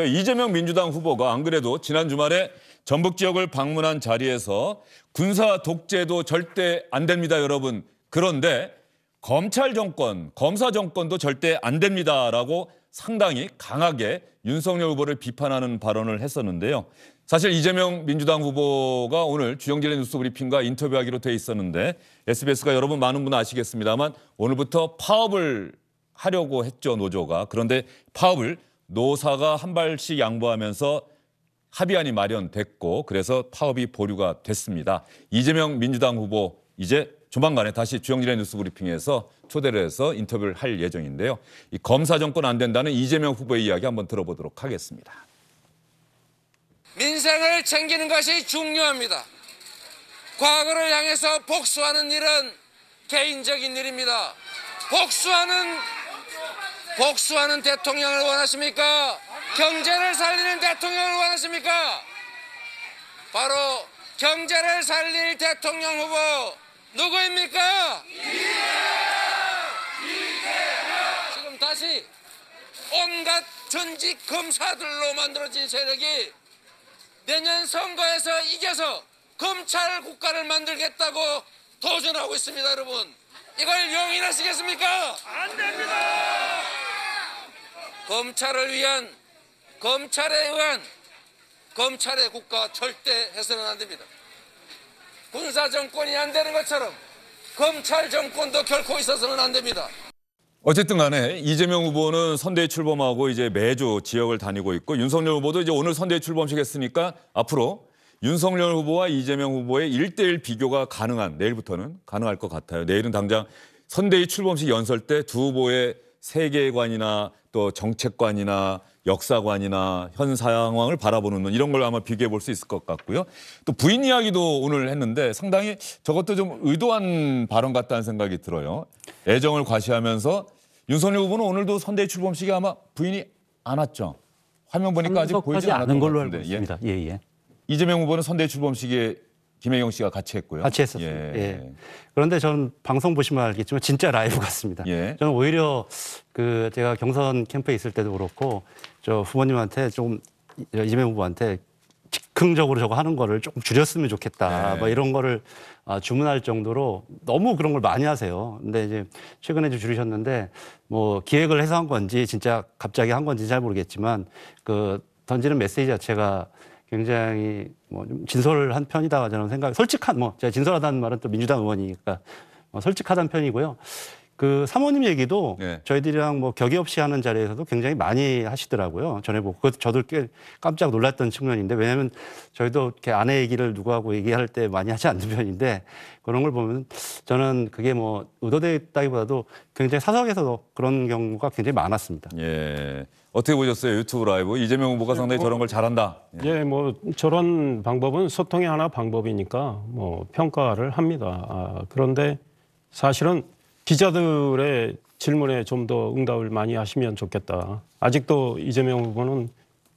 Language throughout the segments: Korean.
이재명 민주당 후보가 안 그래도 지난 주말에 전북 지역을 방문한 자리에서 군사 독재도 절대 안 됩니다, 여러분. 그런데 검찰 정권, 검사 정권도 절대 안 됩니다라고 상당히 강하게 윤석열 후보를 비판하는 발언을 했었는데요. 사실 이재명 민주당 후보가 오늘 주영진의 뉴스 브리핑과 인터뷰하기로 돼 있었는데 SBS가 여러분 많은 분 아시겠습니다만 오늘부터 파업을 하려고 했죠, 노조가. 그런데 파업을 노사가 한 발씩 양보하면서 합의안이 마련됐고 그래서 파업이 보류가 됐습니다. 이재명 민주당 후보 이제 조만간에 다시 주영진의 뉴스 브리핑에서 초대를 해서 인터뷰를 할 예정인데요. 이 검사 정권 안 된다는 이재명 후보의 이야기 한번 들어보도록 하겠습니다. 민생을 챙기는 것이 중요합니다. 과거를 향해서 복수하는 일은 개인적인 일입니다. 복수하는 복수하는 대통령을 원하십니까? 경제를 살리는 대통령을 원하십니까? 바로 경제를 살릴 대통령 후보 누구입니까? 이재명! 지금 다시 온갖 전직 검사들로 만들어진 세력이 내년 선거에서 이겨서 검찰 국가를 만들겠다고 도전하고 있습니다, 여러분. 이걸 용인하시겠습니까? 안 됩니다! 검찰을 위한 검찰에 의한 검찰의 국가 절대 해서는 안 됩니다. 군사 정권이 안 되는 것처럼 검찰 정권도 결코 있어서는 안 됩니다. 어쨌든 간에 이재명 후보는 선대 출범하고 이제 매주 지역을 다니고 있고 윤석열 후보도 이제 오늘 선대 출범식 했으니까 앞으로 윤석열 후보와 이재명 후보의 일대일 비교가 가능한 내일부터는 가능할 것 같아요. 내일은 당장 선대위 출범식 연설 때 두 후보의 세계관이나 또 정책관이나 역사관이나 현 상황을 바라보는 눈 이런 걸 아마 비교해 볼 수 있을 것 같고요. 또 부인 이야기도 오늘 했는데 상당히 저것도 좀 의도한 발언 같다는 생각이 들어요. 애정을 과시하면서 윤석열 후보는 오늘도 선대 출범식에 아마 부인이 안 왔죠. 화면 보니까 아직 보이지 않은 걸로 알고 있습니다. 예. 예, 예. 이재명 후보는 선대 출범식에 김혜영 씨가 같이 했고요. 같이 했었어요. 예. 예. 그런데 저는 방송 보시면 알겠지만 진짜 라이브 같습니다. 예. 저는 오히려 그 제가 경선 캠프에 있을 때도 그렇고 저후보님한테좀 이재명 후보한테 즉흥적으로 저거 하는 거를 조금 줄였으면 좋겠다. 네. 막 뭐 이런 거를 아, 주문할 정도로 너무 그런 걸 많이 하세요. 근데 이제 최근에 좀 줄이셨는데 뭐 기획을 해서 한 건지 진짜 갑자기 한 건지 잘 모르겠지만 그 던지는 메시지 자체가 굉장히 뭐좀 진솔한 편이다 저는 생각. 솔직한 뭐 제가 진솔하다는 말은 또 민주당 의원이니까 뭐 솔직하다는 편이고요. 그 사모님 얘기도 네. 예. 저희들이랑 뭐 격의 없이 하는 자리에서도 굉장히 많이 하시더라고요. 전에보고그 저도 꽤 깜짝 놀랐던 측면인데 왜냐면 저희도 이렇게 아내 얘기를 누구하고 얘기할 때 많이 하지 않는 편인데 그런 걸 보면 저는 그게 뭐의도되어 있다기보다도 굉장히 사석에서도 그런 경우가 굉장히 많았습니다. 예. 어떻게 보셨어요? 유튜브 라이브. 이재명 후보가 예, 상당히 뭐 저런 걸 잘한다. 예. 예, 뭐 저런 방법은 소통의 하나 방법이니까 뭐 평가를 합니다. 아, 그런데 사실은 기자들의 질문에 좀 더 응답을 많이 하시면 좋겠다. 아직도 이재명 후보는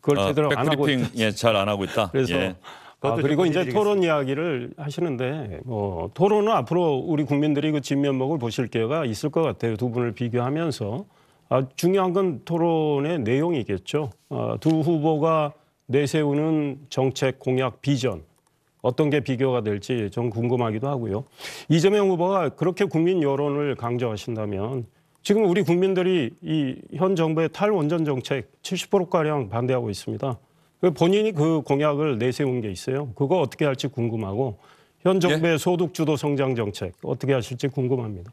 그걸 아, 제대로 안 하고 있다. 예, 잘안 하고 있다. 그래서 예. 아, 그리고 이제 토론 이야기를 하시는데 뭐 토론은 앞으로 우리 국민들이 그 진면목을 보실 기회가 있을 것 같아요. 두 분을 비교하면서 아, 중요한 건 토론의 내용이겠죠. 아, 두 후보가 내세우는 정책 공약 비전 어떤 게 비교가 될지 좀 궁금하기도 하고요. 이재명 후보가 그렇게 국민 여론을 강조하신다면 지금 우리 국민들이 이 현 정부의 탈원전 정책 70%가량 반대하고 있습니다. 그 본인이 그 공약을 내세운 게 있어요. 그거 어떻게 할지 궁금하고 현 정부의 예? 소득주도 성장 정책 어떻게 하실지 궁금합니다.